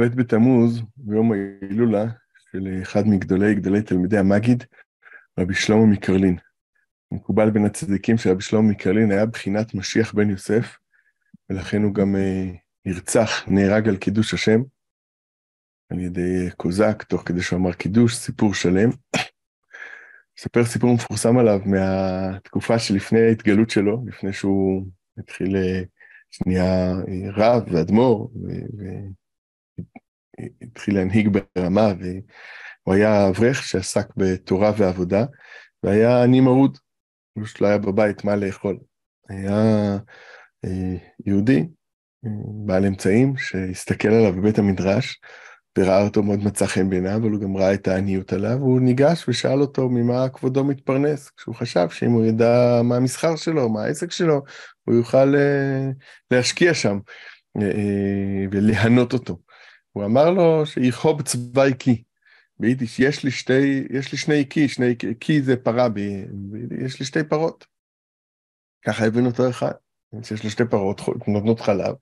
ב' בתמוז, ביום ההילולה של אחד מגדולי גדולי תלמידי המגיד, רבי שלמה מקרלין. מקובל בין הצדיקים שרבי שלמה מקרלין היה בחינת משיח בן יוסף, ולכן הוא גם אה, נרצח, נהרג על קידוש השם, על ידי אה, קוזק, תוך כדי שהוא אמר קידוש, סיפור שלם. מספר סיפור מפורסם עליו מהתקופה שלפני ההתגלות שלו, לפני שהוא התחיל, אה, שנהיה רב ואדמו"ר, ו... התחיל להנהיג ברמה, והוא היה אברך שעסק בתורה ועבודה, והיה עני מרוד, פשוט לא היה בבית מה לאכול. היה אה, יהודי, אה, בעל אמצעים, שהסתכל עליו בבית המדרש, וראה אותו מאוד מצא חן בעיניו, אבל הוא גם ראה את העניות עליו, והוא ניגש ושאל אותו ממה כבודו מתפרנס, כשהוא חשב שאם הוא ידע מה המסחר שלו, מה העסק שלו, הוא יוכל אה, להשקיע שם ולהנות אותו. הוא אמר לו שיכוב צווי קי. ביידיש, יש לי, שתי, יש לי שני קי, שני קי זה פרה, ב, יש לי שתי פרות. ככה הבין אותו אחד, שיש לו שתי פרות נותנות חלב,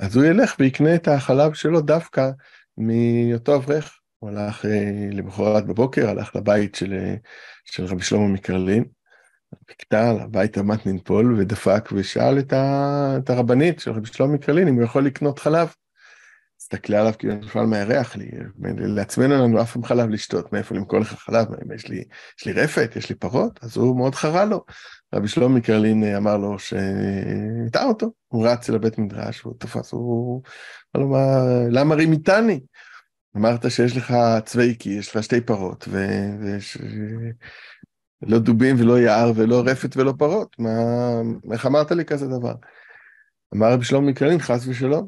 אז הוא ילך ויקנה את החלב שלו דווקא מאותו אברך. הוא הלך אה, למחרת בבוקר, הלך לבית של, אה, של רבי שלמה מקרלין, בקטל, הבית המתנין פול, ודפק ושאל את, ה, את הרבנית של רבי שלמה מקרלין אם הוא יכול לקנות חלב. תסתכלי עליו כאילו בכלל מארח לי, לעצמנו לנו אף פעם חלב לשתות, מאיפה למכור לך חלב, יש לי, יש לי רפת, יש לי פרות, אז הוא מאוד חרה לו. רבי שלומי קרלין אה, אמר לו שהטעה אותו, הוא רץ אל הבית מדרש, הוא תפס, הוא אמר לו, למה רימיתני? אמרת שיש לך צווייקי, יש לך שתי פרות, ו... וש... אה, לא דובים ולא יער ולא רפת ולא פרות, מה... איך אמרת לי כזה דבר? אמר רבי שלומי קרלין, חס ושלום,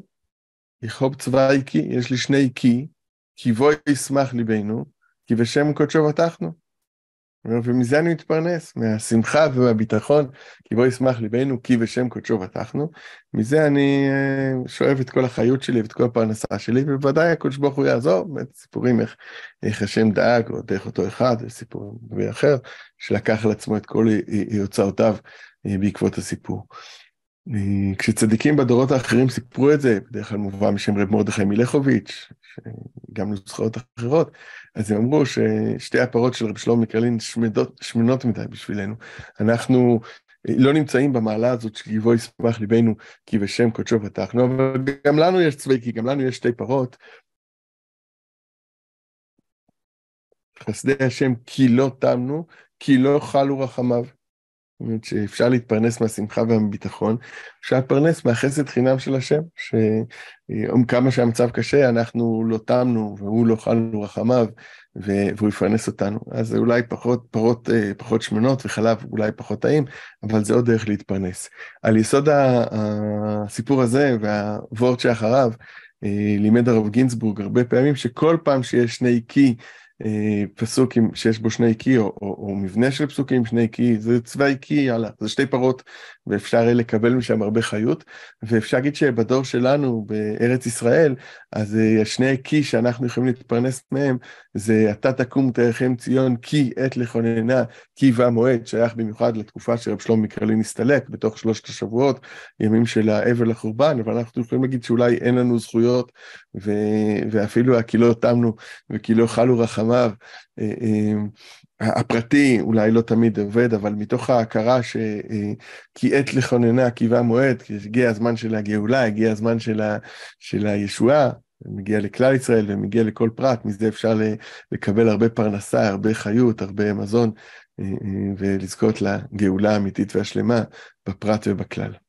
יחוב צבאי כי, יש לי שני כי, כי בו ישמח ליבנו, כי בשם קודשו בטחנו. ומזה אני מתפרנס, מהשמחה ומהביטחון, כי בו ישמח ליבנו, כי בשם קודשו בטחנו. מזה אני אה, שואב את כל החיות שלי ואת כל הפרנסה שלי, ובוודאי הקודש ברוך הוא יעזור, באמת סיפורים איך, איך השם דאג, או דרך אותו אחד, וסיפור אחר, שלקח על עצמו את כל הוצאותיו אה, בעקבות הסיפור. כשצדיקים בדורות האחרים סיפרו את זה, בדרך כלל מובא משם רב מרדכי מילכוביץ', גם נוסחאות אחרות, אז הם אמרו ששתי הפרות של רב שלום מקרלין שמדות, שמנות מדי בשבילנו. אנחנו אה, לא נמצאים במעלה הזאת שגיבו ישמח ליבנו כי בשם קודשו פתחנו, אבל גם לנו יש צבי, כי גם לנו יש שתי פרות. חסדי השם כי לא תמנו, כי לא חלו רחמיו. אומרת שאפשר להתפרנס מהשמחה והביטחון, אפשר להתפרנס מהחסד חינם של השם, שכמה שהמצב קשה, אנחנו לא תמנו והוא לא אכלנו רחמיו, והוא יפרנס אותנו. אז זה אולי פחות, פחות, אה, פחות שמנות וחלב אולי פחות טעים, אבל זה עוד דרך להתפרנס. על יסוד הסיפור הזה והוורד שאחריו, אה, לימד הרב גינזבורג הרבה פעמים שכל פעם שיש שני קי אה, פסוק שיש בו שני קי, או, או, או מבנה של פסוקים, שני קי, זה צבאי קי, יאללה, זה שתי פרות, ואפשר לקבל משם הרבה חיות, ואפשר להגיד שבדור שלנו, בארץ ישראל, אז השני אה, קי שאנחנו יכולים להתפרנס מהם, זה אתה תקום תרחם ציון, קי עת לכוננה, קי והמועד, שייך במיוחד לתקופה שרב שלום מקרלין הסתלק, בתוך שלושת השבועות, ימים של האבל לחורבן, אבל אנחנו יכולים להגיד שאולי אין לנו זכויות, ו... ואפילו כי לא תמנו וכי לא חלו רחמים. אמר, אה, אה, הפרטי אולי לא תמיד עובד, אבל מתוך ההכרה ש"כי עת לכוננה כי בא מועד", כי הגיע הזמן של הגאולה, הגיע הזמן של, ה... של הישועה, מגיע לכלל ישראל ומגיע לכל פרט, מזה אפשר לקבל הרבה פרנסה, הרבה חיות, הרבה מזון, אה, ולזכות לגאולה האמיתית והשלמה בפרט ובכלל.